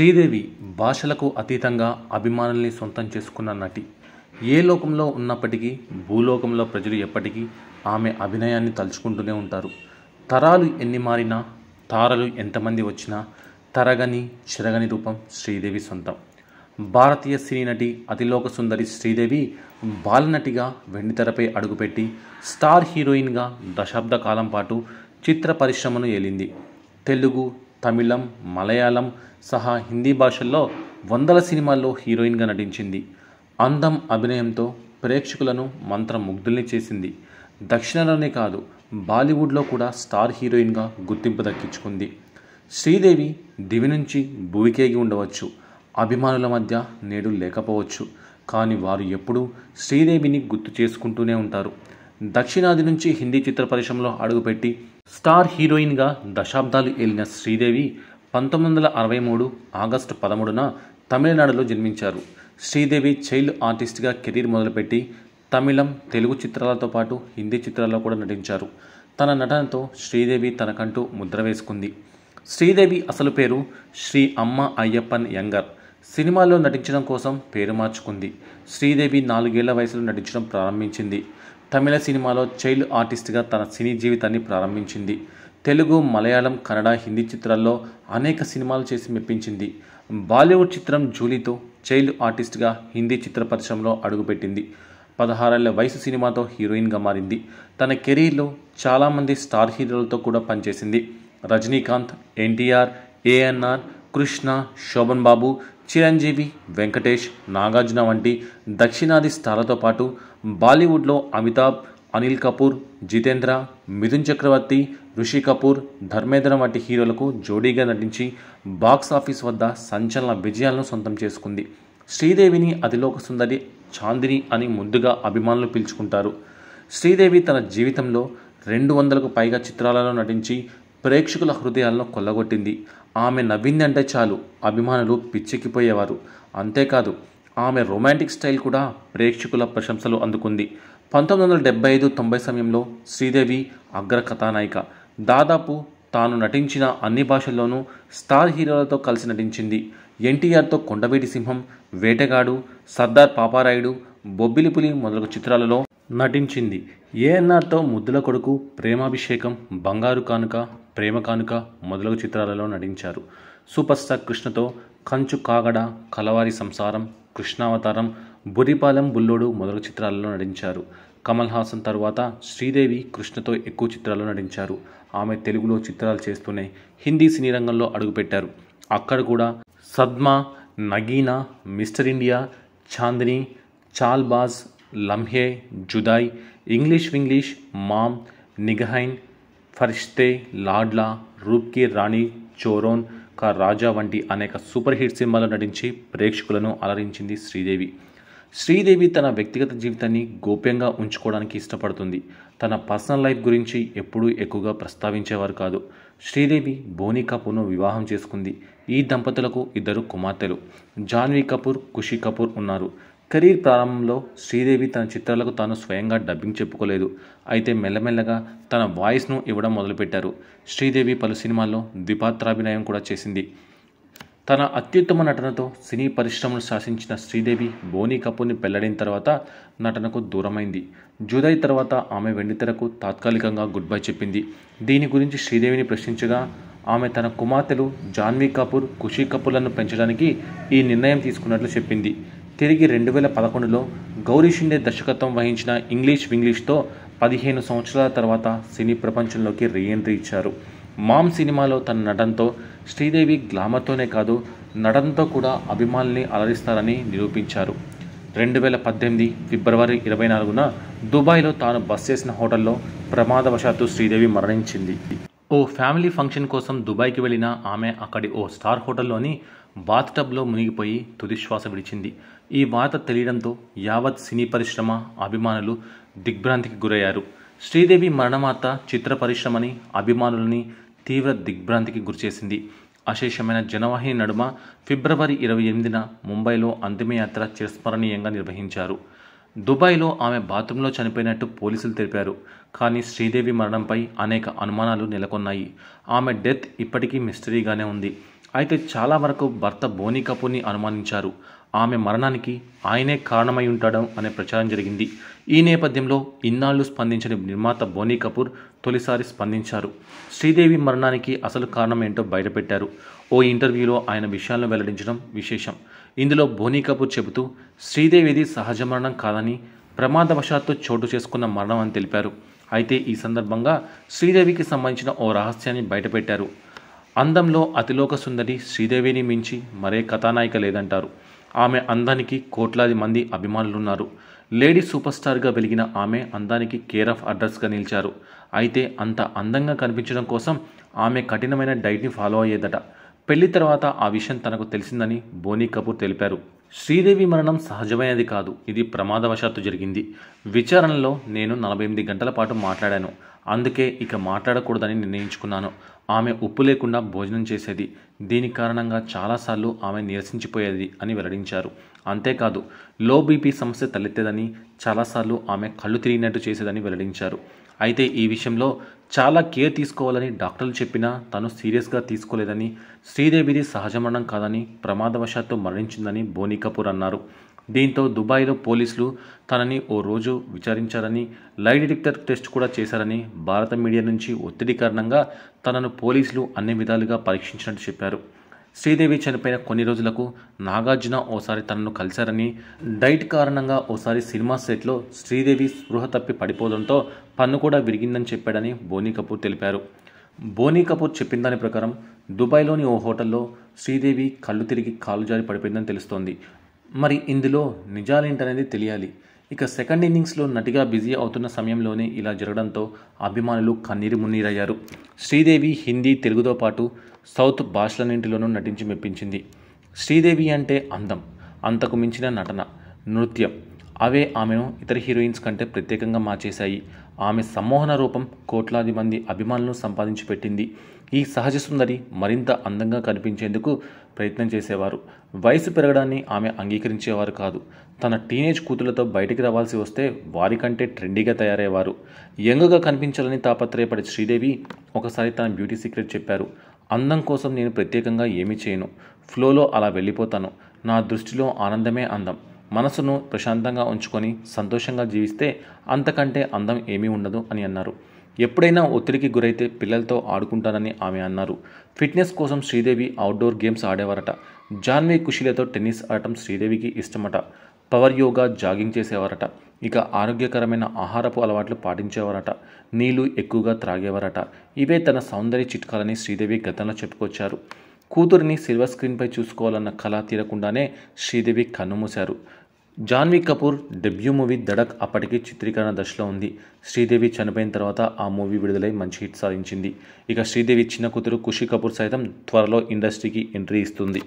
శ్రీదేవి భాషలకు అతీతంగా అభిమానుల్ని సొంతం చేసుకున్న నటి ఏ లోకంలో ఉన్నప్పటికీ భూలోకంలో ప్రజలు ఎప్పటికీ ఆమె అభినయాన్ని తలుచుకుంటూనే ఉంటారు తరాలు ఎన్ని మారినా తారలు ఎంతమంది వచ్చినా తరగని చిరగని రూపం శ్రీదేవి సొంతం భారతీయ సినీ నటి అతిలోక సుందరి శ్రీదేవి బాలనటిగా వెండితెరపై అడుగుపెట్టి స్టార్ హీరోయిన్గా దశాబ్ద కాలం పాటు చిత్ర పరిశ్రమను ఏలింది తెలుగు తమిళం మలయాళం సహా హిందీ భాషల్లో వందల సినిమాల్లో హీరోయిన్గా నటించింది అందం అభినయంతో ప్రేక్షకులను మంత్రముగ్ధుల్ని చేసింది దక్షిణలోనే కాదు బాలీవుడ్లో కూడా స్టార్ హీరోయిన్గా గుర్తింపు దక్కించుకుంది శ్రీదేవి దివి నుంచి భూవికేగి ఉండవచ్చు అభిమానుల మధ్య నేడు లేకపోవచ్చు కానీ వారు ఎప్పుడూ శ్రీదేవిని గుర్తు చేసుకుంటూనే ఉంటారు దక్షిణాది నుంచి హిందీ చిత్ర పరిశ్రమలో అడుగుపెట్టి స్టార్ హీరోయిన్గా దశాబ్దాలు ఏలిన శ్రీదేవి పంతొమ్మిది వందల అరవై మూడు ఆగస్టు పదమూడున తమిళనాడులో జన్మించారు శ్రీదేవి చైల్డ్ ఆర్టిస్ట్గా కెరీర్ మొదలుపెట్టి తమిళం తెలుగు చిత్రాలతో పాటు హిందీ చిత్రాల్లో కూడా నటించారు తన నటనతో శ్రీదేవి తనకంటూ ముద్ర వేసుకుంది శ్రీదేవి అసలు పేరు శ్రీ అమ్మ అయ్యప్పన్ యంగర్ సినిమాల్లో నటించడం కోసం పేరు మార్చుకుంది శ్రీదేవి నాలుగేళ్ల వయసులో నటించడం ప్రారంభించింది తమిళ సినిమాలో చైల్డ్ ఆర్టిస్ట్గా తన సినీ జీవితాన్ని ప్రారంభించింది తెలుగు మలయాళం కన్నడ హిందీ చిత్రాల్లో అనేక సినిమాలు చేసి మెప్పించింది బాలీవుడ్ చిత్రం జూలీతో చైల్డ్ ఆర్టిస్ట్గా హిందీ చిత్ర పరిశ్రమలో అడుగుపెట్టింది పదహారేళ్ల వయసు సినిమాతో హీరోయిన్గా మారింది తన కెరీర్లో చాలామంది స్టార్ హీరోలతో కూడా పనిచేసింది రజనీకాంత్ ఎన్టీఆర్ ఏఎన్ఆర్ కృష్ణ శోభన్ బాబు చిరంజీవి వెంకటేష్ నాగార్జున వంటి దక్షిణాది స్టార్లతో పాటు బాలీవుడ్లో అమితాబ్ అనిల్ కపూర్ జితేంద్ర మిథున్ చక్రవర్తి రుషి కపూర్ ధర్మేంద్ర వంటి హీరోలకు జోడీగా నటించి బాక్స్ ఆఫీస్ వద్ద సంచలన విజయాలను సొంతం చేసుకుంది శ్రీదేవిని అతిలోక సుందరి చాందిని అని ముందుగా అభిమానులు పిలుచుకుంటారు శ్రీదేవి తన జీవితంలో రెండు వందలకు పైగా చిత్రాలలో నటించి ప్రేక్షకుల హృదయాలను కొల్లగొట్టింది ఆమె అంటే చాలు అభిమానులు పిచ్చెక్కిపోయేవారు అంతేకాదు ఆమె రొమాంటిక్ స్టైల్ కూడా ప్రేక్షకుల ప్రశంసలు అందుకుంది పంతొమ్మిది వందల డెబ్బై ఐదు తొంభై సమయంలో శ్రీదేవి అగ్ర కథానాయిక దాదాపు తాను నటించిన అన్ని భాషల్లోనూ స్టార్ హీరోలతో కలిసి నటించింది ఎన్టీఆర్తో కొండవీటి సింహం వేటగాడు సర్దార్ పాపారాయుడు బొబ్బిలిపులి మొదలగు చిత్రాలలో నటించింది ఏఎన్ఆర్తో ముద్దుల కొడుకు ప్రేమాభిషేకం బంగారు కానుక ప్రేమ కానుక మొదలగు చిత్రాలలో నటించారు సూపర్ స్టార్ కృష్ణతో కంచు కాగడ కలవారి సంసారం కృష్ణావతారం బురిపాలెం బుల్లోడు మొదటి చిత్రాలలో నటించారు కమల్ హాసన్ తర్వాత శ్రీదేవి కృష్ణతో ఎక్కువ చిత్రాల్లో నటించారు ఆమె తెలుగులో చిత్రాలు చేస్తూనే హిందీ సినీ రంగంలో అడుగుపెట్టారు అక్కడ కూడా సద్మా Nagina mister India Chandini చాల్బాజ్ Lamhe జుదాయ్ English Vinglish ma'am నిఘహైన్ ఫరిష్తే లాడ్లా రూప్కి రాణి చోరోన్ ఒక్క రాజా వంటి అనేక సూపర్ హిట్ సినిమాలో నటించి ప్రేక్షకులను అలరించింది శ్రీదేవి శ్రీదేవి తన వ్యక్తిగత జీవితాన్ని గోప్యంగా ఉంచుకోవడానికి ఇష్టపడుతుంది తన పర్సనల్ లైఫ్ గురించి ఎప్పుడూ ఎక్కువగా ప్రస్తావించేవారు కాదు శ్రీదేవి బోని కపూర్ను వివాహం చేసుకుంది ఈ దంపతులకు ఇద్దరు కుమార్తెలు జాన్వీ కపూర్ ఖుషి కపూర్ ఉన్నారు కెరీర్ ప్రారంభంలో శ్రీదేవి తన చిత్రాలకు తాను స్వయంగా డబ్బింగ్ చెప్పుకోలేదు అయితే మెల్లమెల్లగా తన వాయిస్ను ఇవ్వడం మొదలుపెట్టారు శ్రీదేవి పలు సినిమాల్లో ద్విపాత్రాభినయం కూడా చేసింది తన అత్యుత్తమ నటనతో సినీ పరిశ్రమను శాసించిన శ్రీదేవి బోనీ కపూర్ని పెళ్లడిన తర్వాత నటనకు దూరమైంది జూదై తర్వాత ఆమె వెండితెరకు తాత్కాలికంగా గుడ్ బై చెప్పింది దీని గురించి శ్రీదేవిని ప్రశ్నించగా ఆమె తన కుమార్తెలు జాన్వీ కపూర్ ఖుషీ కపూర్లను పెంచడానికి ఈ నిర్ణయం తీసుకున్నట్లు చెప్పింది తిరిగి రెండు వేల పదకొండులో గౌరీ షిండే దర్శకత్వం వహించిన ఇంగ్లీష్ వింగ్లీష్తో పదిహేను సంవత్సరాల తర్వాత సినీ ప్రపంచంలోకి రీఎంట్రీ ఇచ్చారు మామ్ సినిమాలో తన నటనతో శ్రీదేవి గ్లామర్తోనే కాదు నటనతో కూడా అభిమానుల్ని అలరిస్తారని నిరూపించారు రెండు వేల పద్దెనిమిది ఫిబ్రవరి ఇరవై నాలుగున దుబాయ్లో తాను బస్ చేసిన హోటల్లో ప్రమాదవశాత్తు శ్రీదేవి మరణించింది ఓ ఫ్యామిలీ ఫంక్షన్ కోసం దుబాయ్కి వెళ్ళిన ఆమె అక్కడి ఓ స్టార్ హోటల్లోని బాత్ టబ్లో మునిగిపోయి తుదిశ్వాస విడిచింది ఈ వార్త తెలియడంతో యావత్ సినీ పరిశ్రమ అభిమానులు దిగ్భ్రాంతికి గురయ్యారు శ్రీదేవి మరణవార్త చిత్ర పరిశ్రమని అభిమానులని తీవ్ర దిగ్భ్రాంతికి గురిచేసింది అశేషమైన జనవాహిని నడుమ ఫిబ్రవరి ఇరవై ఎనిమిదిన ముంబైలో అంతిమయాత్ర చిరస్మరణీయంగా నిర్వహించారు దుబాయ్లో ఆమె బాత్రూంలో చనిపోయినట్టు పోలీసులు తెలిపారు కానీ శ్రీదేవి మరణంపై అనేక అనుమానాలు నెలకొన్నాయి ఆమె డెత్ ఇప్పటికీ మిస్టరీగానే ఉంది అయితే చాలా వరకు భర్త బోనీ కపూర్ని అనుమానించారు ఆమె మరణానికి ఆయనే కారణమై ఉంటాడం అనే ప్రచారం జరిగింది ఈ నేపథ్యంలో ఇన్నాళ్లు స్పందించని నిర్మాత బోనీ కపూర్ తొలిసారి స్పందించారు శ్రీదేవి మరణానికి అసలు కారణం ఏంటో బయటపెట్టారు ఓ ఇంటర్వ్యూలో ఆయన విషయాలను వెల్లడించడం విశేషం ఇందులో బోనీ కపూర్ చెబుతూ శ్రీదేవిది సహజ మరణం కాదని ప్రమాదవశాత్తు చోటు చేసుకున్న మరణం అని తెలిపారు అయితే ఈ సందర్భంగా శ్రీదేవికి సంబంధించిన ఓ రహస్యాన్ని బయటపెట్టారు అందంలో అతిలోక సుందరి శ్రీదేవిని మించి మరే కథానాయిక లేదంటారు ఆమె అందానికి కోట్లాది మంది అభిమానులు ఉన్నారు లేడీ సూపర్ స్టార్గా వెలిగిన ఆమె అందానికి కేర్ ఆఫ్ అడ్రస్గా నిలిచారు అయితే అంత అందంగా కనిపించడం కోసం ఆమె కఠినమైన డైట్ని ఫాలో అయ్యేదట పెళ్లి తర్వాత ఆ విషయం తనకు తెలిసిందని బోనీ కపూర్ తెలిపారు శ్రీదేవి మరణం సహజమైనది కాదు ఇది ప్రమాదవశాత్తు జరిగింది విచారణలో నేను నలభై ఎనిమిది గంటల పాటు మాట్లాడాను అందుకే ఇక మాట్లాడకూడదని నిర్ణయించుకున్నాను ఆమె ఉప్పు లేకుండా భోజనం చేసేది దీని కారణంగా చాలాసార్లు ఆమె నిరసించిపోయేది అని వెల్లడించారు అంతేకాదు లో బీపీ సమస్య తలెత్తేదని చాలాసార్లు ఆమె కళ్ళు తిరిగినట్టు చేసేదని వెల్లడించారు అయితే ఈ విషయంలో చాలా కేర్ తీసుకోవాలని డాక్టర్లు చెప్పినా తను సీరియస్గా తీసుకోలేదని శ్రీదేవిది సహజమరణం కాదని ప్రమాదవశాత్తు మరణించిందని బోని కపూర్ అన్నారు దీంతో దుబాయ్లో పోలీసులు తనని ఓ రోజు విచారించారని లై డిటెక్టర్ టెస్ట్ కూడా చేశారని భారత మీడియా నుంచి ఒత్తిడి కారణంగా తనను పోలీసులు అన్ని విధాలుగా పరీక్షించినట్టు చెప్పారు శ్రీదేవి చనిపోయిన కొన్ని రోజులకు నాగార్జున ఓసారి తనను కలిశారని డైట్ కారణంగా ఓసారి సినిమా సెట్లో శ్రీదేవి స్పృహ తప్పి పడిపోవడంతో పన్ను కూడా విరిగిందని చెప్పాడని బోనీ కపూర్ తెలిపారు బోనీ కపూర్ చెప్పిన దాని ప్రకారం దుబాయ్లోని ఓ హోటల్లో శ్రీదేవి కళ్ళు తిరిగి కాలు జారి పడిపోయిందని తెలుస్తోంది మరి ఇందులో నిజాలేంటనేది తెలియాలి ఇక సెకండ్ ఇన్నింగ్స్లో నటిగా బిజీ అవుతున్న సమయంలోనే ఇలా జరగడంతో అభిమానులు కన్నీరు మున్నీరయ్యారు శ్రీదేవి హిందీ తెలుగుతో పాటు సౌత్ భాషలన్నింటిలోనూ నటించి మెప్పించింది శ్రీదేవి అంటే అందం అంతకు మించిన నటన నృత్యం అవే ఆమెను ఇతర హీరోయిన్స్ కంటే ప్రత్యేకంగా మార్చేశాయి ఆమె సమ్మోహన రూపం కోట్లాది మంది అభిమానులను సంపాదించి పెట్టింది ఈ సహజ సుందరి మరింత అందంగా కనిపించేందుకు ప్రయత్నం చేసేవారు వయసు పెరగడాన్ని ఆమె అంగీకరించేవారు కాదు తన టీనేజ్ కూతులతో బయటికి రావాల్సి వస్తే వారికంటే ట్రెండీగా తయారయ్యేవారు యంగ్గా కనిపించాలని తాపత్రయపడే శ్రీదేవి ఒకసారి తన బ్యూటీ సీక్రెట్ చెప్పారు అందం కోసం నేను ప్రత్యేకంగా ఏమీ చేయను ఫ్లోలో అలా వెళ్ళిపోతాను నా దృష్టిలో ఆనందమే అందం మనసును ప్రశాంతంగా ఉంచుకొని సంతోషంగా జీవిస్తే అంతకంటే అందం ఏమీ ఉండదు అని అన్నారు ఎప్పుడైనా ఒత్తిడికి గురైతే పిల్లలతో ఆడుకుంటానని ఆమె అన్నారు ఫిట్నెస్ కోసం శ్రీదేవి అవుట్డోర్ గేమ్స్ ఆడేవారట జాన్వీ కుషిలతో టెన్నిస్ ఆడటం శ్రీదేవికి ఇష్టమట పవర్ యోగా జాగింగ్ చేసేవారట ఇక ఆరోగ్యకరమైన ఆహారపు అలవాట్లు పాటించేవారట నీళ్లు ఎక్కువగా త్రాగేవారట ఇవే తన సౌందర్య చిట్కాలని శ్రీదేవి గతంలో చెప్పుకొచ్చారు కూతురిని సిల్వర్ స్క్రీన్పై చూసుకోవాలన్న కళ తీరకుండానే శ్రీదేవి కన్నుమూశారు జాన్వీ కపూర్ డెబ్యూ మూవీ దడక్ అప్పటికి చిత్రీకరణ దశలో ఉంది శ్రీదేవి చనిపోయిన తర్వాత ఆ మూవీ విడుదలై మంచి హిట్ సాధించింది ఇక శ్రీదేవి చిన్న కూతురు ఖుషి కపూర్ సైతం త్వరలో ఇండస్ట్రీకి ఎంట్రీ ఇస్తుంది